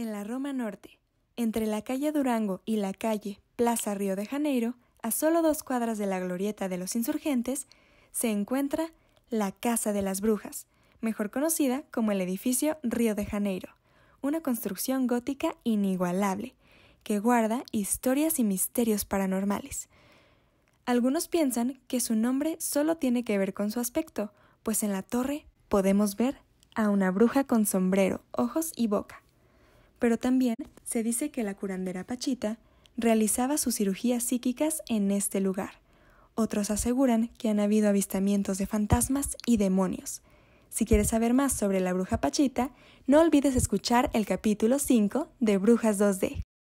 En la Roma Norte, entre la calle Durango y la calle Plaza Río de Janeiro, a solo dos cuadras de la glorieta de los insurgentes, se encuentra la Casa de las Brujas, mejor conocida como el edificio Río de Janeiro, una construcción gótica inigualable, que guarda historias y misterios paranormales. Algunos piensan que su nombre solo tiene que ver con su aspecto, pues en la torre podemos ver a una bruja con sombrero, ojos y boca, pero también se dice que la curandera Pachita realizaba sus cirugías psíquicas en este lugar. Otros aseguran que han habido avistamientos de fantasmas y demonios. Si quieres saber más sobre la bruja Pachita, no olvides escuchar el capítulo 5 de Brujas 2D.